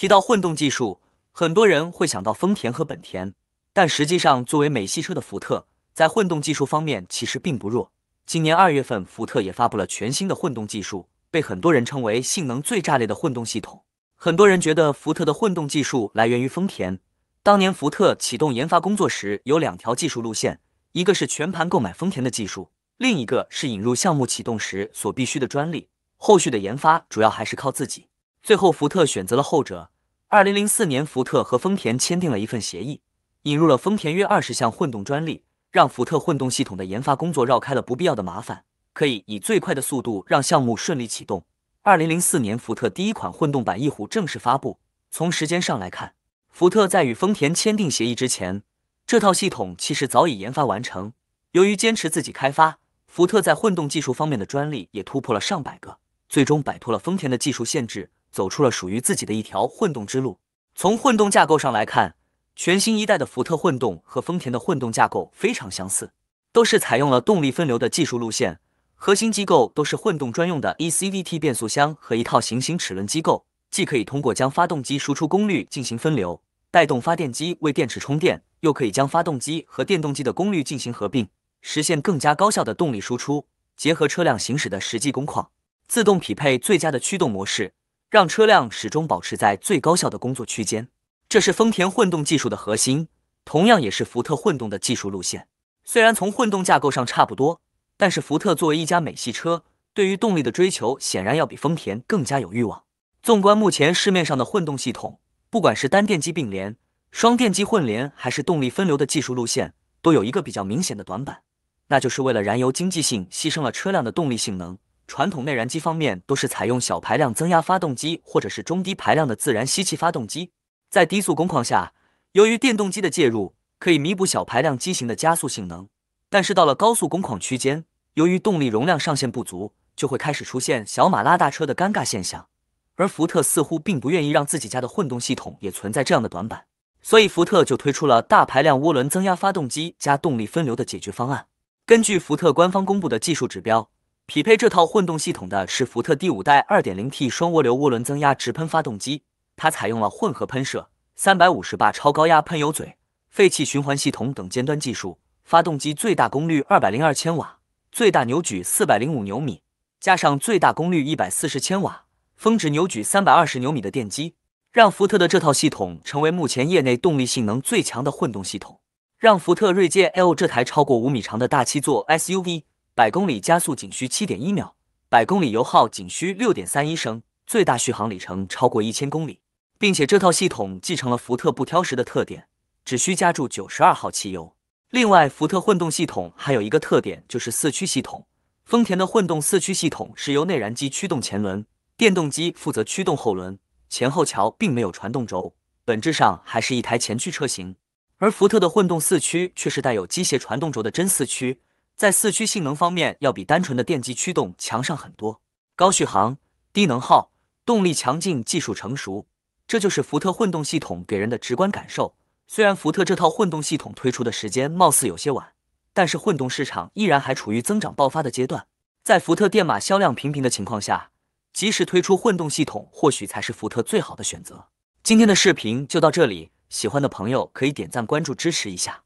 提到混动技术，很多人会想到丰田和本田，但实际上，作为美系车的福特，在混动技术方面其实并不弱。今年二月份，福特也发布了全新的混动技术，被很多人称为性能最炸裂的混动系统。很多人觉得福特的混动技术来源于丰田。当年福特启动研发工作时，有两条技术路线，一个是全盘购买丰田的技术，另一个是引入项目启动时所必须的专利。后续的研发主要还是靠自己。最后，福特选择了后者。二零零四年，福特和丰田签订了一份协议，引入了丰田约二十项混动专利，让福特混动系统的研发工作绕开了不必要的麻烦，可以以最快的速度让项目顺利启动。二零零四年，福特第一款混动版翼虎正式发布。从时间上来看，福特在与丰田签订协议之前，这套系统其实早已研发完成。由于坚持自己开发，福特在混动技术方面的专利也突破了上百个，最终摆脱了丰田的技术限制。走出了属于自己的一条混动之路。从混动架构上来看，全新一代的福特混动和丰田的混动架构非常相似，都是采用了动力分流的技术路线，核心机构都是混动专用的 eCVT 变速箱和一套行星齿轮机构，既可以通过将发动机输出功率进行分流，带动发电机为电池充电，又可以将发动机和电动机的功率进行合并，实现更加高效的动力输出，结合车辆行驶的实际工况，自动匹配最佳的驱动模式。让车辆始终保持在最高效的工作区间，这是丰田混动技术的核心，同样也是福特混动的技术路线。虽然从混动架构上差不多，但是福特作为一家美系车，对于动力的追求显然要比丰田更加有欲望。纵观目前市面上的混动系统，不管是单电机并联、双电机混联，还是动力分流的技术路线，都有一个比较明显的短板，那就是为了燃油经济性牺牲了车辆的动力性能。传统内燃机方面都是采用小排量增压发动机或者是中低排量的自然吸气发动机，在低速工况下，由于电动机的介入，可以弥补小排量机型的加速性能。但是到了高速工况区间，由于动力容量上限不足，就会开始出现小马拉大车的尴尬现象。而福特似乎并不愿意让自己家的混动系统也存在这样的短板，所以福特就推出了大排量涡轮增压发动机加动力分流的解决方案。根据福特官方公布的技术指标。匹配这套混动系统的是福特第五代 2.0T 双涡流涡轮增压直喷发动机，它采用了混合喷射、350巴超高压喷油嘴、废气循环系统等尖端技术。发动机最大功率202千瓦，最大扭矩405牛米，加上最大功率140千瓦、峰值扭矩320牛米的电机，让福特的这套系统成为目前业内动力性能最强的混动系统，让福特锐界 L 这台超过五米长的大七座 SUV。百公里加速仅需七点一秒，百公里油耗仅需六点三一升，最大续航里程超过一千公里，并且这套系统继承了福特不挑食的特点，只需加注九十二号汽油。另外，福特混动系统还有一个特点就是四驱系统。丰田的混动四驱系统是由内燃机驱动前轮，电动机负责驱动后轮，前后桥并没有传动轴，本质上还是一台前驱车型。而福特的混动四驱却是带有机械传动轴的真四驱。在四驱性能方面，要比单纯的电机驱动强上很多。高续航、低能耗、动力强劲、技术成熟，这就是福特混动系统给人的直观感受。虽然福特这套混动系统推出的时间貌似有些晚，但是混动市场依然还处于增长爆发的阶段。在福特电马销量平平的情况下，及时推出混动系统，或许才是福特最好的选择。今天的视频就到这里，喜欢的朋友可以点赞、关注支持一下。